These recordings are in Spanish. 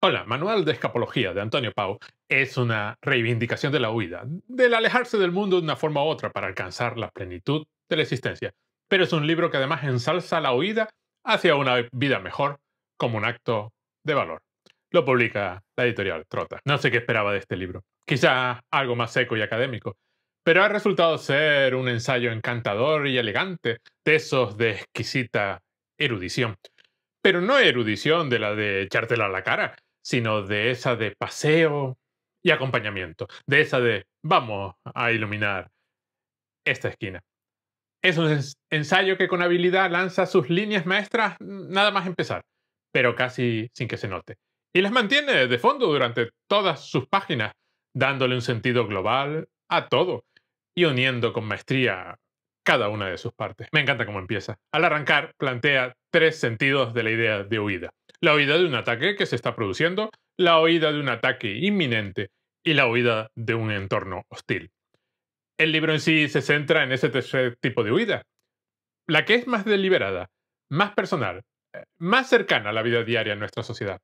Hola, Manual de Escapología de Antonio Pau es una reivindicación de la huida, del alejarse del mundo de una forma u otra para alcanzar la plenitud de la existencia, pero es un libro que además ensalza la huida hacia una vida mejor como un acto de valor. Lo publica la editorial Trota. No sé qué esperaba de este libro, quizá algo más seco y académico, pero ha resultado ser un ensayo encantador y elegante, tesos de exquisita erudición. Pero no erudición de la de echártela a la cara, sino de esa de paseo y acompañamiento, de esa de vamos a iluminar esta esquina. Es un ensayo que con habilidad lanza sus líneas maestras nada más empezar, pero casi sin que se note. Y las mantiene de fondo durante todas sus páginas, dándole un sentido global a todo y uniendo con maestría cada una de sus partes. Me encanta cómo empieza. Al arrancar, plantea tres sentidos de la idea de huida la huida de un ataque que se está produciendo, la huida de un ataque inminente y la huida de un entorno hostil. El libro en sí se centra en ese tercer tipo de huida, la que es más deliberada, más personal, eh, más cercana a la vida diaria en nuestra sociedad.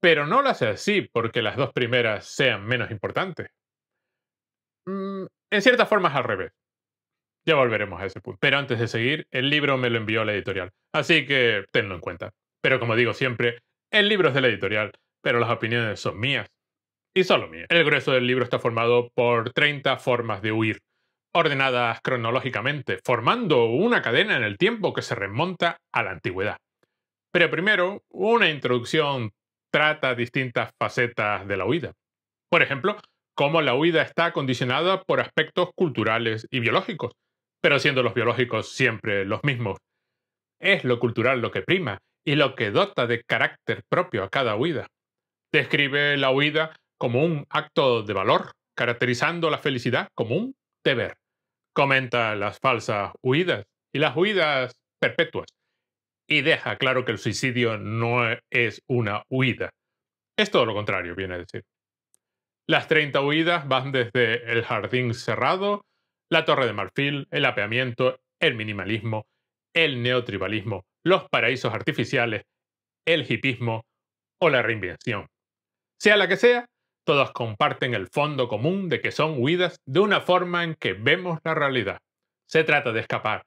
Pero no lo hace así porque las dos primeras sean menos importantes. Mm, en ciertas formas al revés. Ya volveremos a ese punto. Pero antes de seguir, el libro me lo envió la editorial, así que tenlo en cuenta. Pero como digo siempre, el libro es de la editorial, pero las opiniones son mías. Y solo mías. El grueso del libro está formado por 30 formas de huir, ordenadas cronológicamente, formando una cadena en el tiempo que se remonta a la antigüedad. Pero primero, una introducción trata distintas facetas de la huida. Por ejemplo, cómo la huida está condicionada por aspectos culturales y biológicos, pero siendo los biológicos siempre los mismos. Es lo cultural lo que prima y lo que dota de carácter propio a cada huida. Describe la huida como un acto de valor, caracterizando la felicidad como un deber. Comenta las falsas huidas y las huidas perpetuas, y deja claro que el suicidio no e, es una huida. Es todo lo contrario, viene a decir. Las 30 huidas van desde el jardín cerrado, la torre de marfil, el apeamiento, el minimalismo, el neotribalismo, los paraísos artificiales, el hipismo o la reinvención. Sea la que sea, todos comparten el fondo común de que son huidas de una forma en que vemos la realidad. Se trata de escapar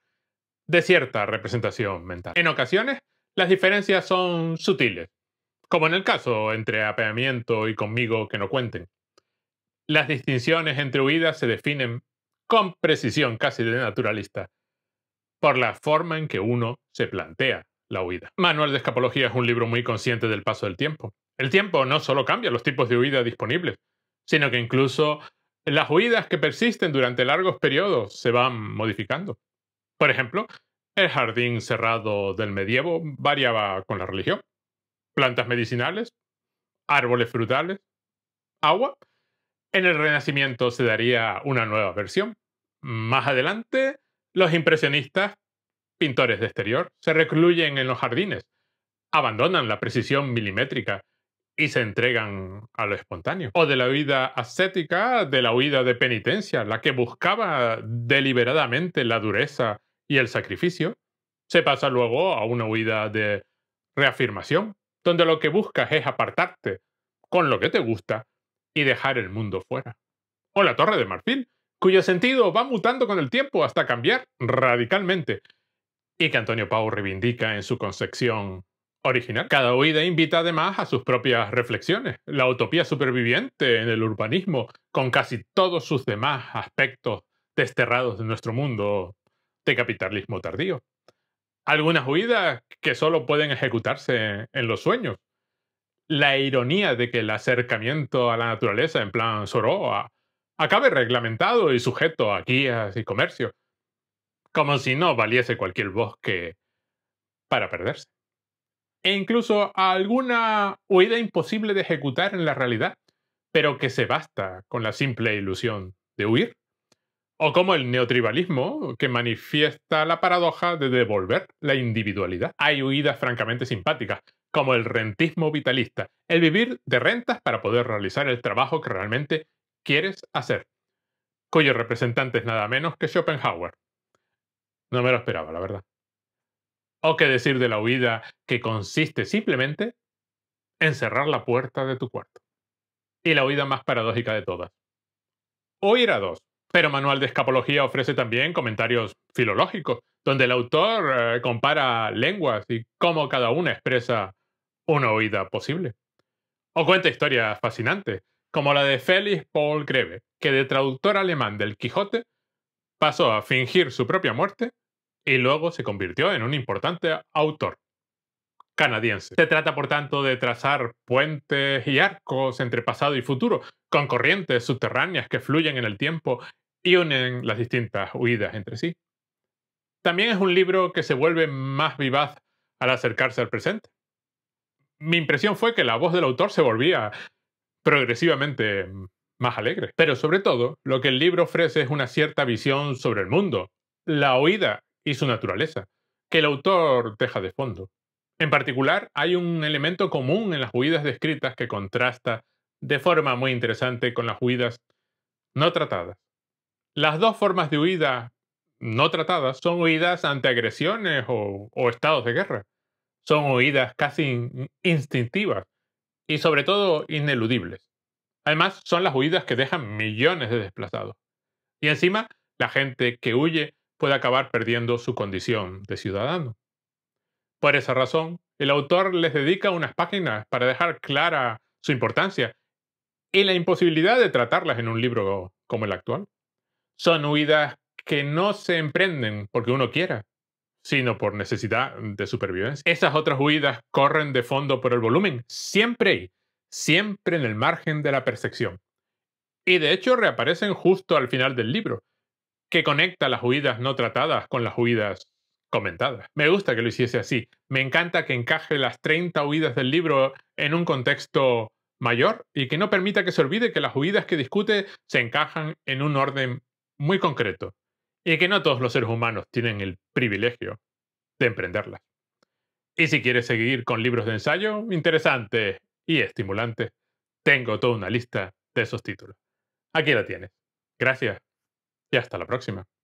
de cierta representación mental. En ocasiones, las diferencias son sutiles, como en el caso entre apeamiento y conmigo que no cuenten. Las distinciones entre huidas se definen con precisión casi de naturalista, por la forma en que uno se plantea la huida. Manual de Escapología es un libro muy consciente del paso del tiempo. El tiempo no solo cambia los tipos de huida disponibles, sino que incluso las huidas que persisten durante largos periodos se van modificando. Por ejemplo, el jardín cerrado del medievo variaba con la religión. Plantas medicinales, árboles frutales, agua. En el Renacimiento se daría una nueva versión. Más adelante, los impresionistas, pintores de exterior, se recluyen en los jardines, abandonan la precisión milimétrica y se entregan a lo espontáneo. O de la huida ascética, de la huida de penitencia, la que buscaba deliberadamente la dureza y el sacrificio, se pasa luego a una huida de reafirmación, donde lo que buscas es apartarte con lo que te gusta y dejar el mundo fuera. O la torre de marfil, cuyo sentido va mutando con el tiempo hasta cambiar radicalmente, y que Antonio Pau reivindica en su concepción original. Cada huida invita además a sus propias reflexiones, la utopía superviviente en el urbanismo, con casi todos sus demás aspectos desterrados de nuestro mundo de capitalismo tardío. Algunas huidas que solo pueden ejecutarse en los sueños. La ironía de que el acercamiento a la naturaleza en plan Soroa acabe reglamentado y sujeto a guías y comercio, como si no valiese cualquier bosque para perderse. E incluso alguna huida imposible de ejecutar en la realidad, pero que se basta con la simple ilusión de huir. O como el neotribalismo, que manifiesta la paradoja de devolver la individualidad. Hay huidas francamente simpáticas, como el rentismo vitalista, el vivir de rentas para poder realizar el trabajo que realmente quieres hacer, cuyo representante es nada menos que Schopenhauer. No me lo esperaba, la verdad. O qué decir de la huida que consiste simplemente en cerrar la puerta de tu cuarto. Y la huida más paradójica de todas. ir a dos. Pero Manual de Escapología ofrece también comentarios filológicos, donde el autor eh, compara lenguas y cómo cada una expresa una huida posible. O cuenta historias fascinantes, como la de Félix Paul Greve, que de traductor alemán del Quijote pasó a fingir su propia muerte y luego se convirtió en un importante autor canadiense. Se trata, por tanto, de trazar puentes y arcos entre pasado y futuro, con corrientes subterráneas que fluyen en el tiempo y unen las distintas huidas entre sí. También es un libro que se vuelve más vivaz al acercarse al presente. Mi impresión fue que la voz del autor se volvía progresivamente más alegre. Pero sobre todo, lo que el libro ofrece es una cierta visión sobre el mundo, la oída y su naturaleza, que el autor deja de fondo. En particular, hay un elemento común en las huidas descritas que contrasta de forma muy interesante con las huidas no tratadas. Las dos formas de huida no tratadas son huidas ante agresiones o, estados de guerra. Son huidas casi instintivas, y sobre todo ineludibles. Además, son las huidas que dejan millones de desplazados. Y encima, la gente que huye puede acabar perdiendo su condición de ciudadano. Por esa razón, el autor les dedica unas páginas para dejar clara su importancia y la imposibilidad de tratarlas en un libro como el actual. Son huidas que no se emprenden porque uno quiera, sino por necesidad de supervivencia. Esas otras huidas corren de fondo por el volumen, siempre, siempre en el margen de la percepción. Y de hecho reaparecen justo al final del libro, que conecta las huidas no tratadas con las huidas comentadas. Me gusta que lo hiciese así. Me encanta que encaje las 30 huidas del libro en un contexto mayor y que no permita que se olvide que las huidas que discute se encajan en un orden muy concreto y que no todos los seres humanos tienen el privilegio de emprenderlas. Y si quieres seguir con libros de ensayo interesantes y estimulantes, tengo toda una lista de esos títulos. Aquí la tienes. Gracias y hasta la próxima.